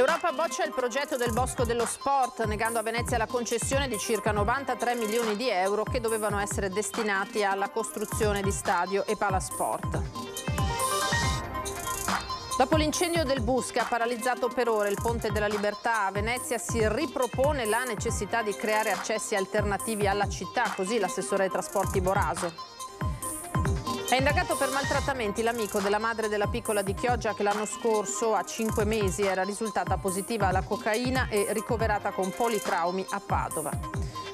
L'Europa boccia il progetto del Bosco dello Sport, negando a Venezia la concessione di circa 93 milioni di euro che dovevano essere destinati alla costruzione di stadio e palasport. Dopo l'incendio del bus che ha paralizzato per ore il Ponte della Libertà a Venezia si ripropone la necessità di creare accessi alternativi alla città, così l'assessore ai trasporti Boraso. È indagato per maltrattamenti l'amico della madre della piccola di Chioggia che l'anno scorso a 5 mesi era risultata positiva alla cocaina e ricoverata con politraumi a Padova.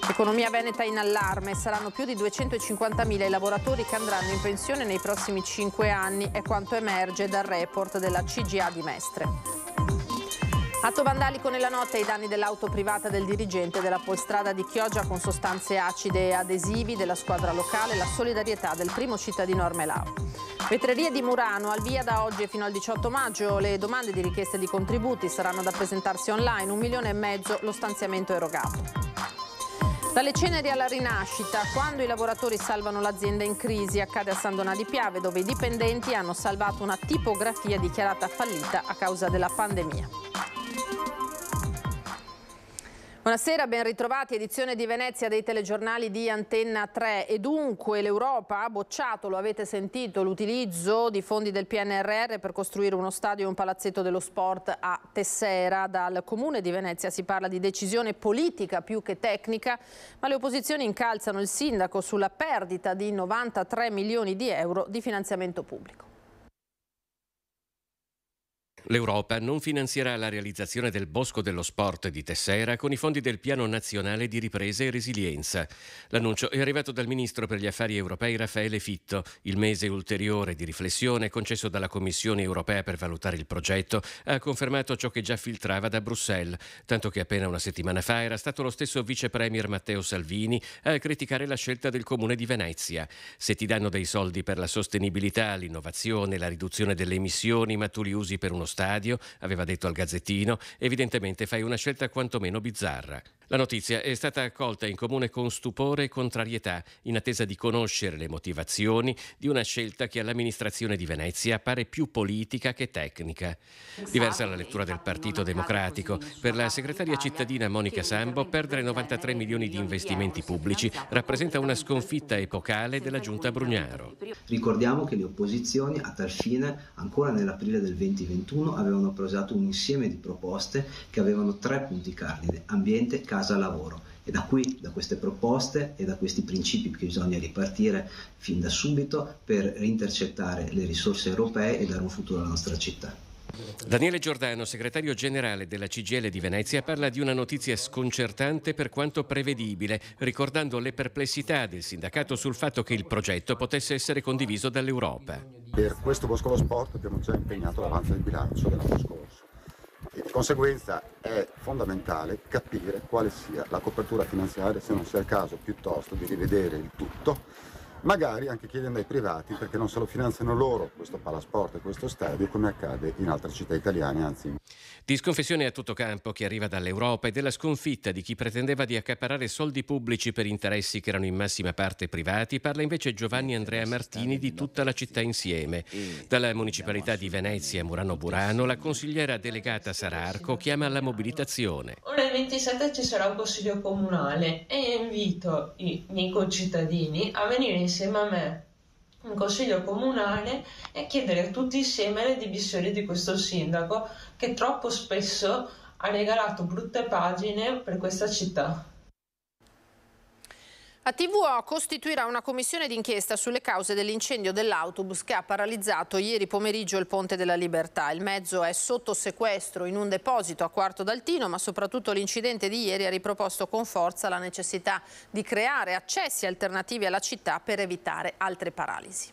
L'economia veneta in allarme, saranno più di 250.000 i lavoratori che andranno in pensione nei prossimi 5 anni, è quanto emerge dal report della CGA di Mestre. Atto vandalico nella notte ai danni dell'auto privata del dirigente della polstrada di Chioggia con sostanze acide e adesivi della squadra locale, la solidarietà del primo cittadino Armelau. Vetrerie di Murano, al via da oggi fino al 18 maggio, le domande di richieste di contributi saranno da presentarsi online, un milione e mezzo lo stanziamento erogato. Dalle ceneri alla rinascita, quando i lavoratori salvano l'azienda in crisi, accade a San Donà di Piave, dove i dipendenti hanno salvato una tipografia dichiarata fallita a causa della pandemia. Buonasera, ben ritrovati. Edizione di Venezia dei telegiornali di Antenna 3. E dunque l'Europa ha bocciato, lo avete sentito, l'utilizzo di fondi del PNRR per costruire uno stadio e un palazzetto dello sport a Tessera. Dal comune di Venezia si parla di decisione politica più che tecnica, ma le opposizioni incalzano il sindaco sulla perdita di 93 milioni di euro di finanziamento pubblico. L'Europa non finanzierà la realizzazione del Bosco dello Sport di Tessera con i fondi del Piano Nazionale di Ripresa e Resilienza. L'annuncio è arrivato dal Ministro per gli Affari Europei Raffaele Fitto. Il mese ulteriore di riflessione concesso dalla Commissione Europea per valutare il progetto ha confermato ciò che già filtrava da Bruxelles, tanto che appena una settimana fa era stato lo stesso Vice Premier Matteo Salvini a criticare la scelta del Comune di Venezia. Se ti danno dei soldi per la sostenibilità, l'innovazione, la riduzione delle emissioni, ma tu li usi per uno stadio, aveva detto al Gazzettino, evidentemente fai una scelta quantomeno bizzarra. La notizia è stata accolta in comune con stupore e contrarietà, in attesa di conoscere le motivazioni di una scelta che all'amministrazione di Venezia pare più politica che tecnica. Diversa la lettura del Partito Democratico. Per la segretaria cittadina Monica Sambo, perdere 93 milioni di investimenti pubblici rappresenta una sconfitta epocale della giunta Brugnaro. Ricordiamo che le opposizioni a tal fine, ancora nell'aprile del 2021, avevano prosato un insieme di proposte che avevano tre punti cardine: ambiente, casa-lavoro. E da qui, da queste proposte e da questi principi che bisogna ripartire fin da subito per intercettare le risorse europee e dare un futuro alla nostra città. Daniele Giordano, segretario generale della CGL di Venezia, parla di una notizia sconcertante per quanto prevedibile, ricordando le perplessità del sindacato sul fatto che il progetto potesse essere condiviso dall'Europa. Per questo Boscolo Sport abbiamo già impegnato l'avanzo del bilancio dell'anno scorso di conseguenza è fondamentale capire quale sia la copertura finanziaria, se non sia il caso piuttosto di rivedere il tutto magari anche chiedendo ai privati perché non se lo finanziano loro questo palasport e questo stadio come accade in altre città italiane, anzi. Di sconfessione a tutto campo che arriva dall'Europa e della sconfitta di chi pretendeva di accaparare soldi pubblici per interessi che erano in massima parte privati, parla invece Giovanni Andrea Martini di tutta la città insieme. Dalla municipalità di Venezia, Murano Burano, la consigliera delegata Sararco chiama alla mobilitazione. Ora il 27 ci sarà un consiglio comunale e invito i miei concittadini a venire insieme insieme a me un consiglio comunale e chiedere tutti insieme le dimissioni di questo sindaco che troppo spesso ha regalato brutte pagine per questa città. A TVO costituirà una commissione d'inchiesta sulle cause dell'incendio dell'autobus che ha paralizzato ieri pomeriggio il Ponte della Libertà. Il mezzo è sotto sequestro in un deposito a Quarto d'Altino, ma soprattutto l'incidente di ieri ha riproposto con forza la necessità di creare accessi alternativi alla città per evitare altre paralisi.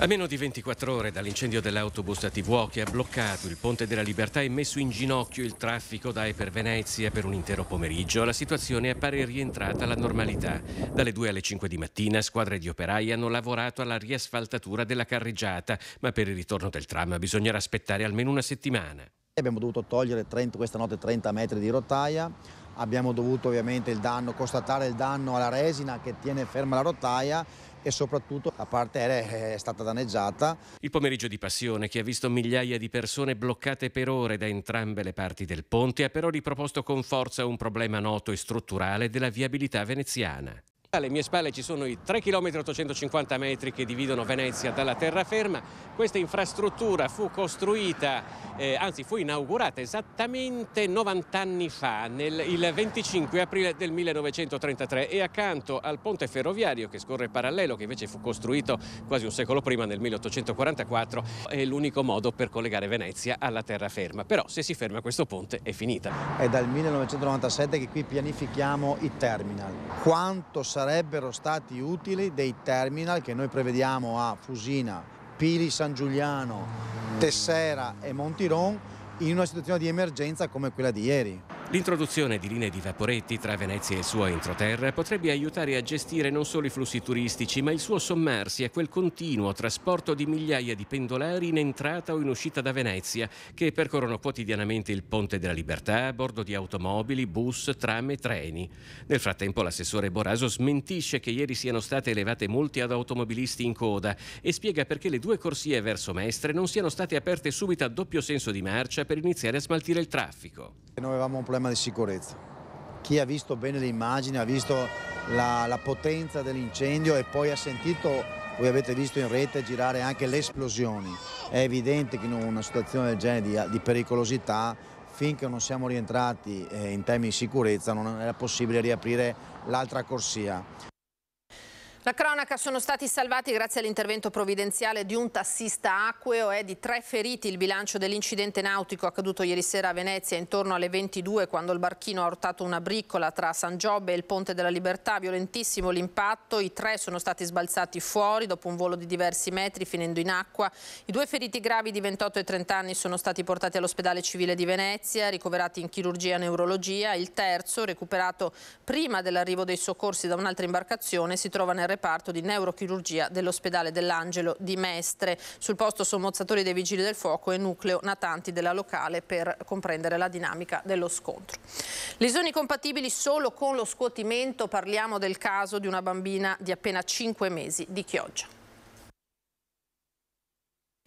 A meno di 24 ore dall'incendio dell'autobus a Tivuo che ha bloccato il Ponte della Libertà e messo in ginocchio il traffico da e per Venezia per un intero pomeriggio, la situazione appare rientrata alla normalità. Dalle 2 alle 5 di mattina squadre di operai hanno lavorato alla riasfaltatura della carreggiata, ma per il ritorno del tram bisognerà aspettare almeno una settimana. Abbiamo dovuto togliere 30, questa notte 30 metri di rotaia, abbiamo dovuto ovviamente il danno, constatare il danno alla resina che tiene ferma la rotaia e soprattutto la parte aerea è stata danneggiata. Il pomeriggio di passione che ha visto migliaia di persone bloccate per ore da entrambe le parti del ponte ha però riproposto con forza un problema noto e strutturale della viabilità veneziana. Alle mie spalle ci sono i 3 km 850 metri che dividono Venezia dalla terraferma. Questa infrastruttura fu costruita, eh, anzi fu inaugurata esattamente 90 anni fa, nel, il 25 aprile del 1933 e accanto al ponte ferroviario che scorre parallelo, che invece fu costruito quasi un secolo prima nel 1844, è l'unico modo per collegare Venezia alla terraferma. Però se si ferma questo ponte è finita. È dal 1997 che qui pianifichiamo i terminal. Quanto sarà sarebbero stati utili dei terminal che noi prevediamo a Fusina, Pili San Giuliano, Tessera e Montiron in una situazione di emergenza come quella di ieri. L'introduzione di linee di vaporetti tra Venezia e il suo entroterra potrebbe aiutare a gestire non solo i flussi turistici, ma il suo sommarsi a quel continuo trasporto di migliaia di pendolari in entrata o in uscita da Venezia, che percorrono quotidianamente il Ponte della Libertà a bordo di automobili, bus, tram e treni. Nel frattempo l'assessore Boraso smentisce che ieri siano state elevate multe ad automobilisti in coda e spiega perché le due corsie verso Mestre non siano state aperte subito a doppio senso di marcia per iniziare a smaltire il traffico. Noi avevamo un problema problema di sicurezza. Chi ha visto bene le immagini, ha visto la, la potenza dell'incendio e poi ha sentito, voi avete visto in rete girare anche le esplosioni. È evidente che in una situazione del genere di, di pericolosità finché non siamo rientrati eh, in termini di sicurezza non era possibile riaprire l'altra corsia. La cronaca sono stati salvati grazie all'intervento provvidenziale di un tassista acqueo e eh, di tre feriti il bilancio dell'incidente nautico accaduto ieri sera a Venezia intorno alle 22 quando il barchino ha urtato una bricola tra San Giobbe e il Ponte della Libertà. Violentissimo l'impatto, i tre sono stati sbalzati fuori dopo un volo di diversi metri finendo in acqua. I due feriti gravi di 28 e 30 anni sono stati portati all'ospedale civile di Venezia, ricoverati in chirurgia e neurologia. Il terzo, recuperato prima dell'arrivo dei soccorsi da un'altra imbarcazione, si trova nel reparto reparto di neurochirurgia dell'ospedale dell'Angelo di Mestre. Sul posto sono mozzatori dei Vigili del Fuoco e nucleo natanti della locale per comprendere la dinamica dello scontro. Lesioni compatibili solo con lo scuotimento, parliamo del caso di una bambina di appena 5 mesi di Chioggia.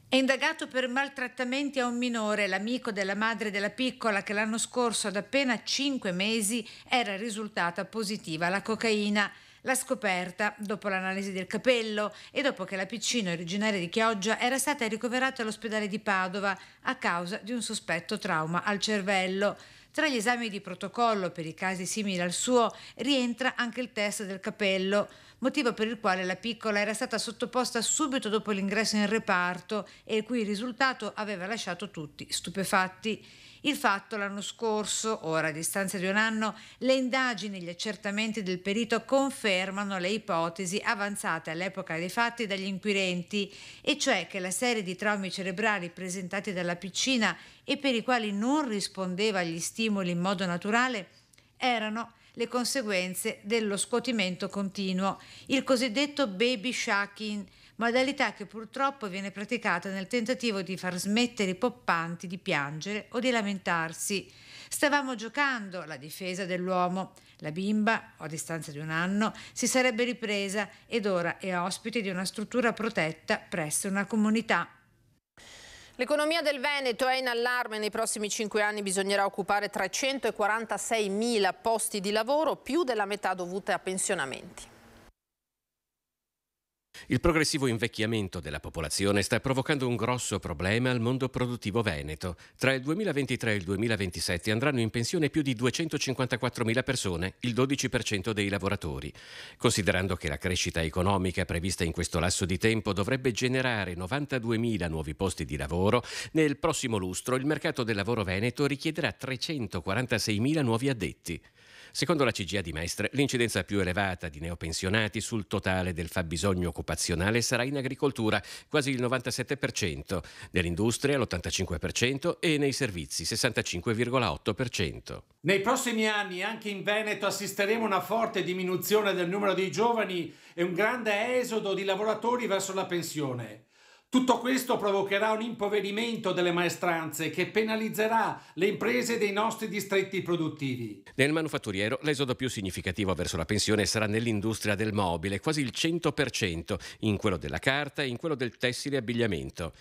È indagato per maltrattamenti a un minore, l'amico della madre della piccola che l'anno scorso ad appena 5 mesi era risultata positiva alla cocaina. La scoperta, dopo l'analisi del capello e dopo che la piccina originaria di Chioggia era stata ricoverata all'ospedale di Padova a causa di un sospetto trauma al cervello. Tra gli esami di protocollo per i casi simili al suo rientra anche il test del capello, motivo per il quale la piccola era stata sottoposta subito dopo l'ingresso in reparto e il cui risultato aveva lasciato tutti stupefatti. Il fatto l'anno scorso, ora a distanza di un anno, le indagini e gli accertamenti del perito confermano le ipotesi avanzate all'epoca dei fatti dagli inquirenti, e cioè che la serie di traumi cerebrali presentati dalla piccina e per i quali non rispondeva agli stimoli in modo naturale erano le conseguenze dello scuotimento continuo, il cosiddetto baby shaking, modalità che purtroppo viene praticata nel tentativo di far smettere i poppanti di piangere o di lamentarsi. Stavamo giocando la difesa dell'uomo. La bimba, a distanza di un anno, si sarebbe ripresa ed ora è ospite di una struttura protetta presso una comunità. L'economia del Veneto è in allarme, nei prossimi cinque anni bisognerà occupare 346 mila posti di lavoro, più della metà dovute a pensionamenti. Il progressivo invecchiamento della popolazione sta provocando un grosso problema al mondo produttivo veneto. Tra il 2023 e il 2027 andranno in pensione più di 254.000 persone, il 12% dei lavoratori. Considerando che la crescita economica prevista in questo lasso di tempo dovrebbe generare 92.000 nuovi posti di lavoro, nel prossimo lustro il mercato del lavoro veneto richiederà 346.000 nuovi addetti. Secondo la CGA di Mestre, l'incidenza più elevata di neopensionati sul totale del fabbisogno occupazionale sarà in agricoltura, quasi il 97%, nell'industria l'85% e nei servizi 65,8%. Nei prossimi anni anche in Veneto assisteremo a una forte diminuzione del numero dei giovani e un grande esodo di lavoratori verso la pensione. Tutto questo provocherà un impoverimento delle maestranze che penalizzerà le imprese dei nostri distretti produttivi. Nel manufatturiero l'esodo più significativo verso la pensione sarà nell'industria del mobile, quasi il 100%, in quello della carta e in quello del tessile e abbigliamento.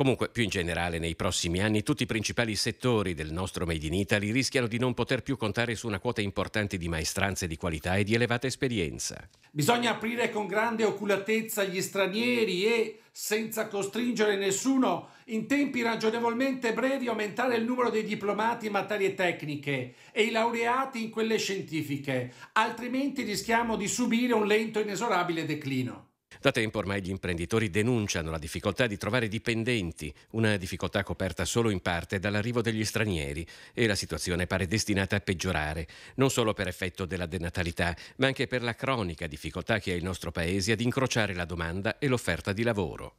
Comunque, più in generale, nei prossimi anni tutti i principali settori del nostro Made in Italy rischiano di non poter più contare su una quota importante di maestranze di qualità e di elevata esperienza. Bisogna aprire con grande oculatezza gli stranieri e, senza costringere nessuno, in tempi ragionevolmente brevi aumentare il numero dei diplomati in materie tecniche e i laureati in quelle scientifiche, altrimenti rischiamo di subire un lento e inesorabile declino. Da tempo ormai gli imprenditori denunciano la difficoltà di trovare dipendenti, una difficoltà coperta solo in parte dall'arrivo degli stranieri e la situazione pare destinata a peggiorare, non solo per effetto della denatalità, ma anche per la cronica difficoltà che ha il nostro Paese ad incrociare la domanda e l'offerta di lavoro.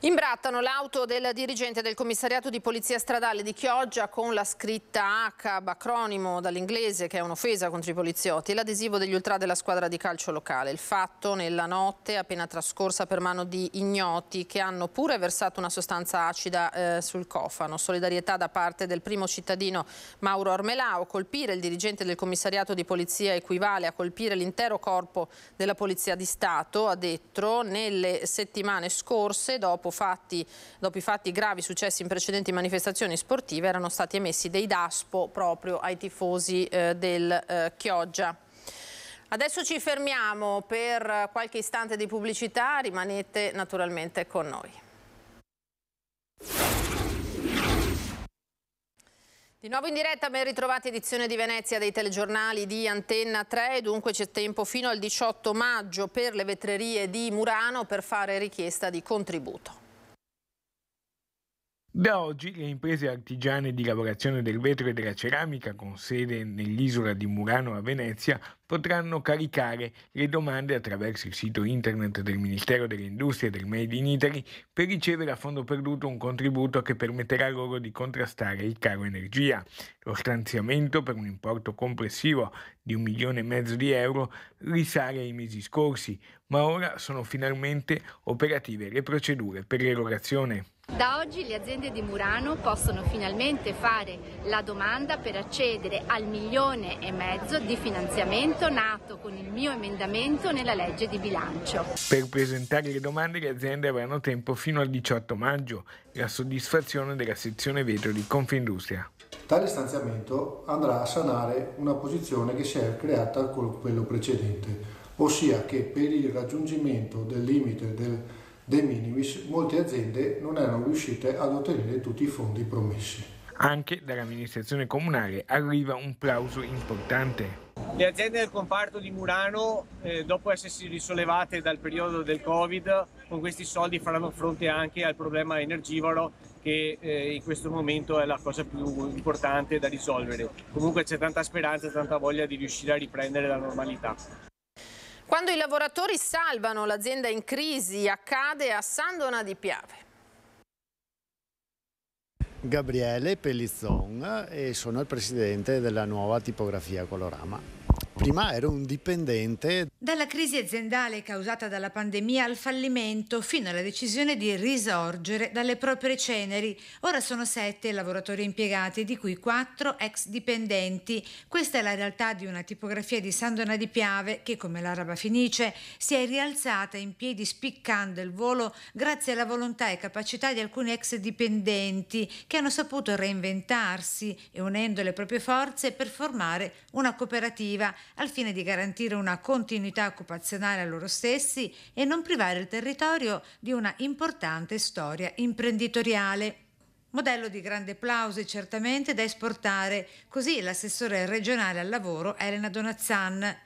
Imbrattano l'auto del dirigente del commissariato di polizia stradale di Chioggia con la scritta HAB, acronimo dall'inglese che è un'offesa contro i poliziotti, e l'adesivo degli ultra della squadra di calcio locale. Il fatto nella notte appena trascorsa per mano di ignoti che hanno pure versato una sostanza acida eh, sul cofano. Solidarietà da parte del primo cittadino Mauro Ormelao. Colpire il dirigente del commissariato di polizia equivale a colpire l'intero corpo della polizia di Stato, ha detto, nelle settimane scorse dopo dopo, fatti, dopo i fatti gravi successi in precedenti manifestazioni sportive erano stati emessi dei DASPO proprio ai tifosi eh, del eh, Chioggia. Adesso ci fermiamo per qualche istante di pubblicità, rimanete naturalmente con noi. Di nuovo in diretta, ben ritrovati edizione di Venezia dei telegiornali di Antenna 3, dunque c'è tempo fino al 18 maggio per le vetrerie di Murano per fare richiesta di contributo. Da oggi le imprese artigiane di lavorazione del vetro e della ceramica con sede nell'isola di Murano a Venezia potranno caricare le domande attraverso il sito internet del Ministero dell'Industria e del Made in Italy per ricevere a fondo perduto un contributo che permetterà loro di contrastare il caro energia. Lo stanziamento per un importo complessivo di un milione e mezzo di euro risale ai mesi scorsi, ma ora sono finalmente operative le procedure per l'erogazione. Da oggi le aziende di Murano possono finalmente fare la domanda per accedere al milione e mezzo di finanziamento emendamento nato con il mio emendamento nella legge di bilancio. Per presentare le domande le aziende avranno tempo fino al 18 maggio, la soddisfazione della sezione vetro di Confindustria. Tale stanziamento andrà a sanare una posizione che si è creata con quello precedente, ossia che per il raggiungimento del limite del de minimis molte aziende non erano riuscite ad ottenere tutti i fondi promessi. Anche dall'amministrazione comunale arriva un plauso importante. Le aziende del comparto di Murano, eh, dopo essersi risollevate dal periodo del Covid, con questi soldi faranno fronte anche al problema energivoro che eh, in questo momento è la cosa più importante da risolvere. Comunque c'è tanta speranza e tanta voglia di riuscire a riprendere la normalità. Quando i lavoratori salvano l'azienda in crisi, accade a Sandona di Piave. Gabriele Pellizzon eh, e sono il presidente della nuova tipografia Colorama prima ero un dipendente. Dalla crisi aziendale causata dalla pandemia al fallimento fino alla decisione di risorgere dalle proprie ceneri. Ora sono sette i lavoratori impiegati, di cui quattro ex dipendenti. Questa è la realtà di una tipografia di Sandona di Piave che, come l'araba finice, si è rialzata in piedi spiccando il volo grazie alla volontà e capacità di alcuni ex dipendenti che hanno saputo reinventarsi e unendo le proprie forze per formare una cooperativa al fine di garantire una continuità occupazionale a loro stessi e non privare il territorio di una importante storia imprenditoriale. Modello di grande applauso e certamente da esportare, così l'assessore regionale al lavoro Elena Donazzan.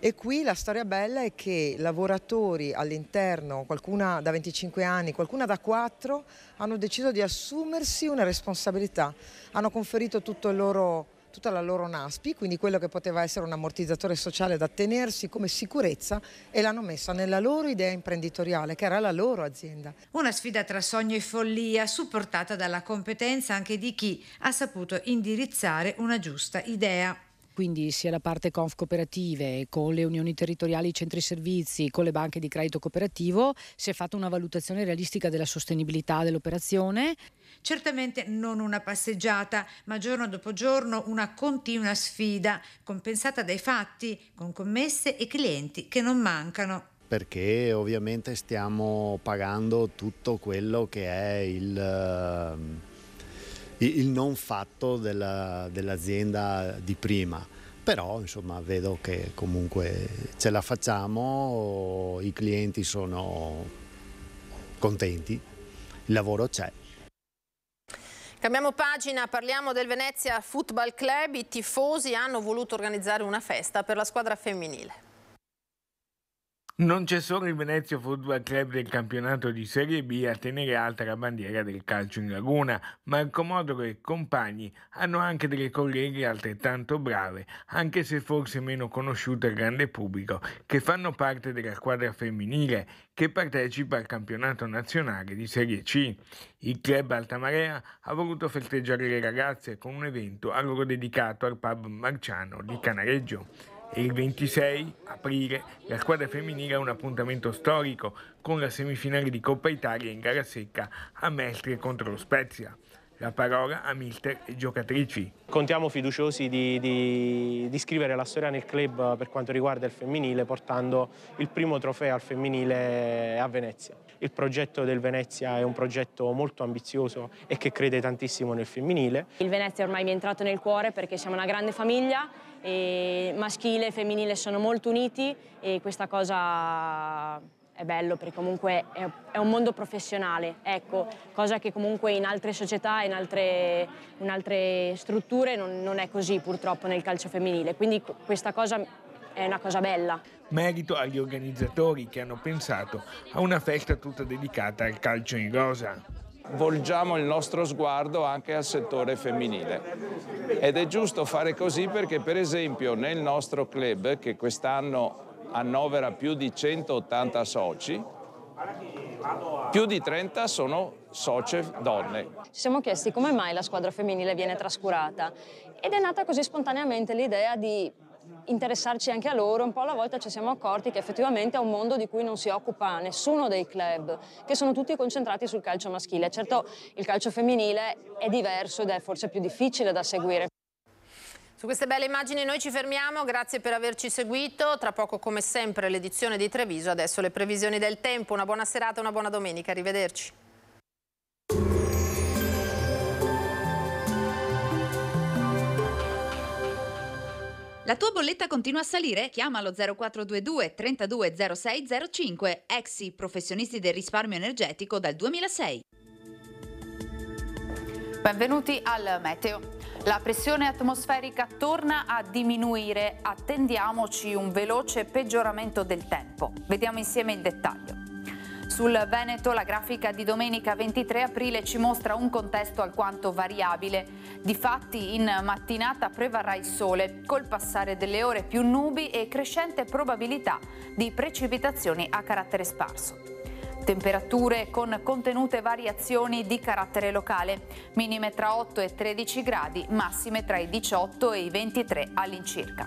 E qui la storia bella è che lavoratori all'interno, qualcuna da 25 anni, qualcuna da 4, hanno deciso di assumersi una responsabilità, hanno conferito tutto il loro tutta la loro NASPI, quindi quello che poteva essere un ammortizzatore sociale da tenersi come sicurezza e l'hanno messa nella loro idea imprenditoriale, che era la loro azienda. Una sfida tra sogno e follia, supportata dalla competenza anche di chi ha saputo indirizzare una giusta idea quindi sia da parte Conf Cooperative, con le unioni territoriali, i centri servizi, con le banche di credito cooperativo, si è fatta una valutazione realistica della sostenibilità dell'operazione. Certamente non una passeggiata, ma giorno dopo giorno una continua sfida, compensata dai fatti, con commesse e clienti che non mancano perché ovviamente stiamo pagando tutto quello che è il ehm, il non fatto della, dell'azienda di prima. Però insomma vedo che comunque ce la facciamo, i clienti sono contenti, il lavoro c'è. Cambiamo pagina, parliamo del Venezia Football Club. I tifosi hanno voluto organizzare una festa per la squadra femminile. Non c'è solo il Venezia Football Club del campionato di Serie B a tenere alta la bandiera del calcio in laguna, ma Comodoro e compagni hanno anche delle colleghe altrettanto brave, anche se forse meno conosciute al grande pubblico, che fanno parte della squadra femminile che partecipa al campionato nazionale di Serie C. Il club Altamarea ha voluto festeggiare le ragazze con un evento a loro dedicato al pub Marciano di Canareggio. Il 26 aprile la squadra femminile ha un appuntamento storico con la semifinale di Coppa Italia in gara secca a Mestre contro lo Spezia. La parola a mister e giocatrici. Contiamo fiduciosi di, di, di, scrivere la storia nel club per quanto riguarda il femminile portando il primo trofeo al femminile a Venezia. Il progetto del Venezia è un progetto molto ambizioso e che crede tantissimo nel femminile. Il Venezia ormai mi è entrato nel cuore perché siamo una grande famiglia e maschile e femminile sono molto uniti e questa cosa è bello perché comunque è, un mondo professionale, ecco, cosa che comunque in altre società, in in altre strutture non, non è così purtroppo nel calcio femminile, quindi questa cosa è una cosa bella. Merito agli organizzatori che hanno pensato a una festa tutta dedicata al calcio in rosa volgiamo il nostro sguardo anche al settore femminile. Ed è giusto fare così perché per esempio nel nostro club, che quest'anno annovera più di 180 soci, più di 30 sono socie donne. Ci siamo chiesti come mai la squadra femminile viene trascurata ed è nata così spontaneamente l'idea di interessarci anche a loro, un po' alla volta ci siamo accorti che effettivamente è un mondo di cui non si occupa nessuno dei club, che sono tutti concentrati sul calcio maschile. Certo il calcio femminile è diverso ed è forse più difficile da seguire. Su queste belle immagini noi ci fermiamo, grazie per averci seguito, tra poco come sempre l'edizione di Treviso, adesso le previsioni del tempo, una buona serata, una buona domenica, arrivederci. La tua bolletta continua a salire? Chiama lo 0422 320605 Exi, professionisti del risparmio energetico dal 2006. Benvenuti al Meteo. La pressione atmosferica torna a diminuire, attendiamoci un veloce peggioramento del tempo. Vediamo insieme il dettaglio. Sul Veneto la grafica di domenica 23 aprile ci mostra un contesto alquanto variabile. Difatti in mattinata prevarrà il sole, col passare delle ore più nubi e crescente probabilità di precipitazioni a carattere sparso. Temperature con contenute variazioni di carattere locale, minime tra 8 e 13 gradi, massime tra i 18 e i 23 all'incirca.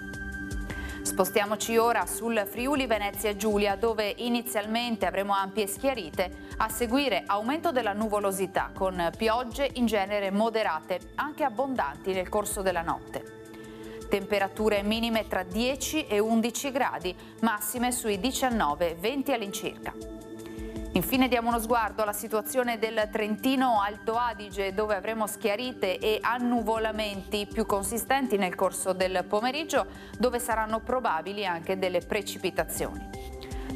Spostiamoci ora sul Friuli Venezia Giulia dove inizialmente avremo ampie schiarite, a seguire aumento della nuvolosità con piogge in genere moderate, anche abbondanti nel corso della notte. Temperature minime tra 10 e 11 gradi, massime sui 19-20 all'incirca. Infine diamo uno sguardo alla situazione del Trentino Alto Adige dove avremo schiarite e annuvolamenti più consistenti nel corso del pomeriggio dove saranno probabili anche delle precipitazioni.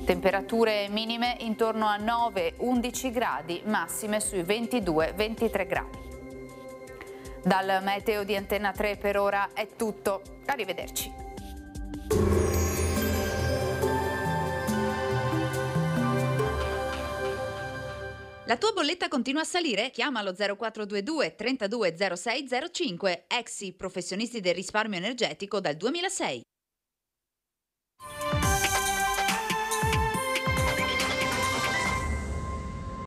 Temperature minime intorno a 9-11 gradi, massime sui 22-23 gradi. Dal meteo di Antenna 3 per ora è tutto. Arrivederci. La tua bolletta continua a salire? Chiama lo 0422 320605, Exi, professionisti del risparmio energetico dal 2006.